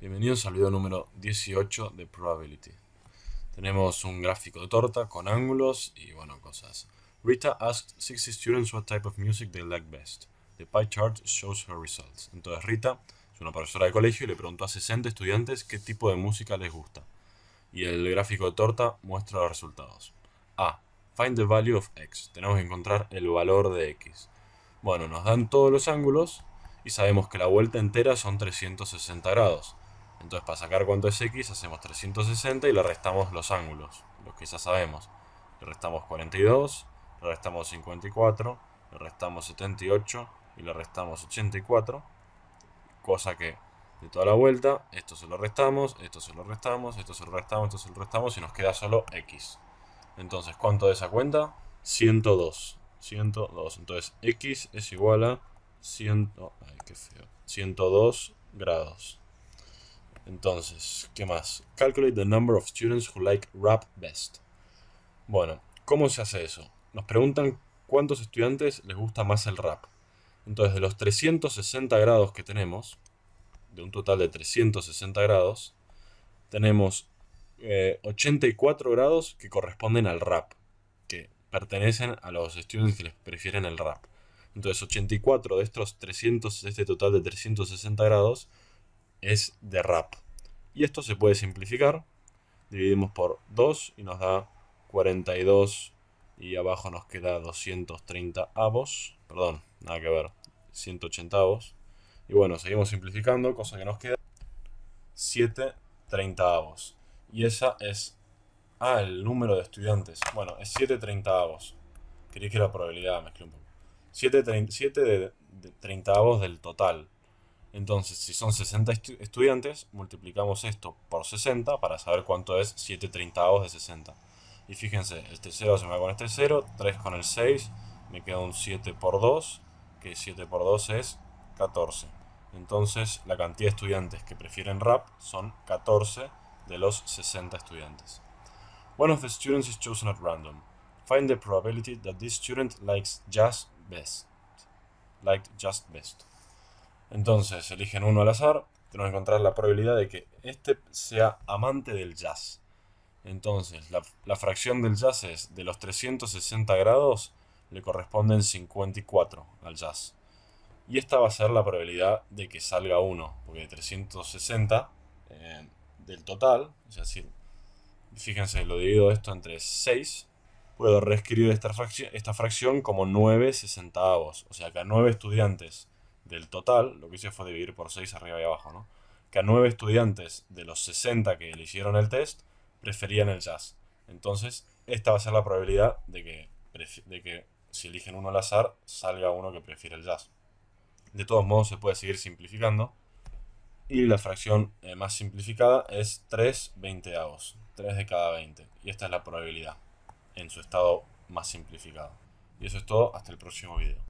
Bienvenidos al video número 18 de Probability. Tenemos un gráfico de torta con ángulos y bueno, cosas. Rita asked 60 students what type of music they like best. The pie chart shows her results. Entonces Rita es una profesora de colegio y le preguntó a 60 estudiantes qué tipo de música les gusta. Y el gráfico de torta muestra los resultados. A. Find the value of x. Tenemos que encontrar el valor de x. Bueno, nos dan todos los ángulos y sabemos que la vuelta entera son 360 grados. Entonces para sacar cuánto es X hacemos 360 y le restamos los ángulos, los que ya sabemos. Le restamos 42, le restamos 54, le restamos 78 y le restamos 84. Cosa que de toda la vuelta, esto se lo restamos, esto se lo restamos, esto se lo restamos, esto se lo restamos y nos queda solo X. Entonces, ¿cuánto de esa cuenta? 102. 102. Entonces, X es igual a 100... Ay, 102 grados. Entonces, ¿qué más? Calculate the number of students who like rap best. Bueno, ¿cómo se hace eso? Nos preguntan cuántos estudiantes les gusta más el rap. Entonces, de los 360 grados que tenemos, de un total de 360 grados, tenemos 84 eh, grados que corresponden al rap, que pertenecen a los estudiantes que les prefieren el rap. Entonces, 84 de estos 300, este total de 360 grados, es de rap. Y esto se puede simplificar. Dividimos por 2 y nos da 42 y abajo nos queda 230 avos. Perdón, nada que ver, 180 avos. Y bueno, seguimos simplificando, cosa que nos queda 730 avos. Y esa es... Ah, el número de estudiantes. Bueno, es 730 avos. Quería que la probabilidad, mezclé un poco. 7 de 30 avos del total. Entonces, si son 60 estudiantes, multiplicamos esto por 60 para saber cuánto es 7 de 60. Y fíjense, este 0 se me va con este 0, 3 con el 6, me queda un 7 por 2, que 7 por 2 es 14. Entonces, la cantidad de estudiantes que prefieren rap son 14 de los 60 estudiantes. One of the students is chosen at random. Find the probability that this student likes jazz best. Liked just best. Entonces eligen uno al azar, tenemos que encontrar la probabilidad de que este sea amante del jazz. Entonces, la, fracción del jazz es de los 360 grados, le corresponden 54 al jazz. Y esta va a ser la probabilidad de que salga uno, porque de 360 eh, del total, es decir, fíjense, lo divido esto entre 6, puedo reescribir esta fracción, esta fracción como 9 sesentavos. O sea, que a 9 estudiantes del total, lo que hice fue dividir por 6 arriba y abajo, ¿no? Que a 9 estudiantes de los 60 que le hicieron el test preferían el jazz. Entonces, esta va a ser la probabilidad de que, de que si eligen uno al azar, salga uno que prefiere el jazz. De todos modos, se puede seguir simplificando. Y la fracción eh, más simplificada es 3 veinteavos, 3 de cada 20. Y esta es la probabilidad en su estado más simplificado. Y eso es todo, hasta el próximo video.